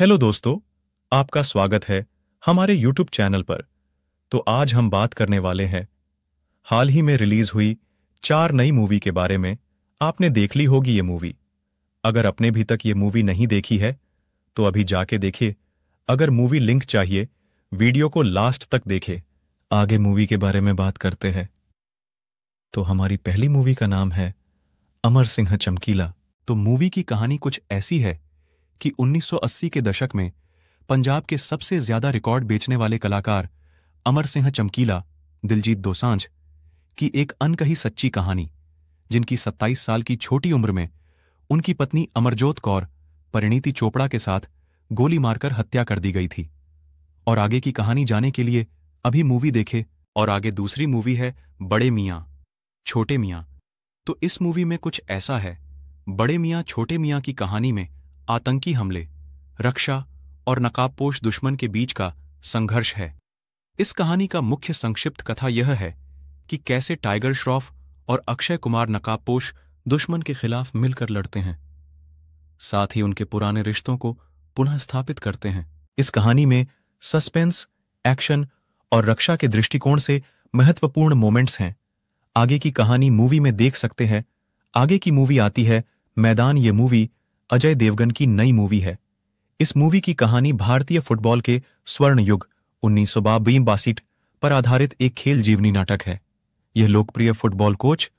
hello दोस्तों आपका स्वागत है हमारे यूट्यूब चैनल पर तो आज हम बात करने वाले हैं हाल ही में रिलीज हुई चार नई मूवी के बारे में आपने देख ली होगी ये मूवी अगर अपने भी तक ये मूवी नहीं देखी है तो अभी जाके देखिए अगर मूवी लिंक चाहिए वीडियो को लास्ट तक देखे आगे मूवी के बारे में बात करते हैं तो हमारी पहली मूवी का नाम है अमर सिंह चमकीला तो मूवी की कहानी कुछ ऐसी है कि 1980 के दशक में पंजाब के सबसे ज्यादा रिकॉर्ड बेचने वाले कलाकार अमर सिंह चमकीला दिलजीत दोसांझ की एक अनकही सच्ची कहानी जिनकी 27 साल की छोटी उम्र में उनकी पत्नी अमरजोत कौर परिणीति चोपड़ा के साथ गोली मारकर हत्या कर दी गई थी और आगे की कहानी जाने के लिए अभी मूवी देखे और आगे दूसरी मूवी है बड़े मियाँ छोटे मियाँ तो इस मूवी में कुछ ऐसा है बड़े मियाँ छोटे मियाँ की कहानी में आतंकी हमले रक्षा और नकाबपोश दुश्मन के बीच का संघर्ष है इस कहानी का मुख्य संक्षिप्त कथा यह है कि कैसे टाइगर श्रॉफ और अक्षय कुमार नकाबपोश दुश्मन के खिलाफ मिलकर लड़ते हैं साथ ही उनके पुराने रिश्तों को पुनः स्थापित करते हैं इस कहानी में सस्पेंस एक्शन और रक्षा के दृष्टिकोण से महत्वपूर्ण मोमेंट्स हैं आगे की कहानी मूवी में देख सकते हैं आगे की मूवी आती है मैदान ये मूवी अजय देवगन की नई मूवी है इस मूवी की कहानी भारतीय फुटबॉल के स्वर्ण युग उन्नीस पर आधारित एक खेल जीवनी नाटक है यह लोकप्रिय फुटबॉल कोच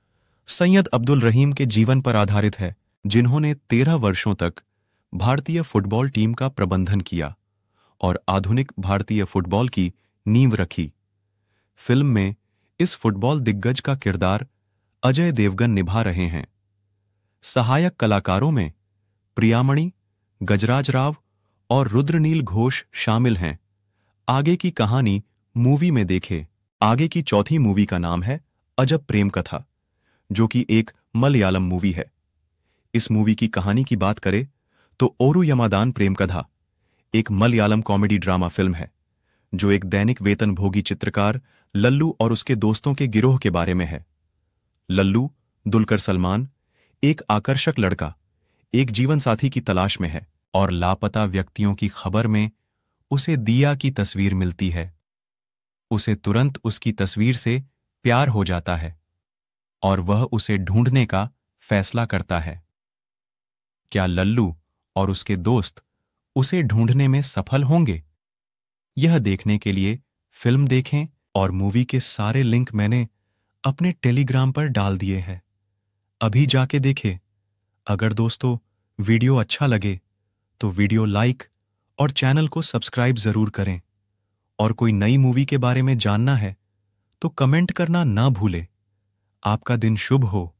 सैयद अब्दुल रहीम के जीवन पर आधारित है जिन्होंने तेरह वर्षों तक भारतीय फुटबॉल टीम का प्रबंधन किया और आधुनिक भारतीय फुटबॉल की नींव रखी फिल्म में इस फुटबॉल दिग्गज का किरदार अजय देवगन निभा रहे हैं सहायक कलाकारों में प्रियामणि गजराज राव और रुद्रनील घोष शामिल हैं आगे की कहानी मूवी में देखें आगे की चौथी मूवी का नाम है अजब प्रेम कथा जो कि एक मलयालम मूवी है इस मूवी की कहानी की बात करें तो ओरु यमादान प्रेम कथा एक मलयालम कॉमेडी ड्रामा फिल्म है जो एक दैनिक वेतन भोगी चित्रकार लल्लू और उसके दोस्तों के गिरोह के बारे में है लल्लू दुलकर सलमान एक आकर्षक लड़का एक जीवनसाथी की तलाश में है और लापता व्यक्तियों की खबर में उसे दिया की तस्वीर मिलती है उसे तुरंत उसकी तस्वीर से प्यार हो जाता है और वह उसे ढूंढने का फैसला करता है क्या लल्लू और उसके दोस्त उसे ढूंढने में सफल होंगे यह देखने के लिए फिल्म देखें और मूवी के सारे लिंक मैंने अपने टेलीग्राम पर डाल दिए हैं अभी जाके देखें अगर दोस्तों वीडियो अच्छा लगे तो वीडियो लाइक और चैनल को सब्सक्राइब ज़रूर करें और कोई नई मूवी के बारे में जानना है तो कमेंट करना ना भूले आपका दिन शुभ हो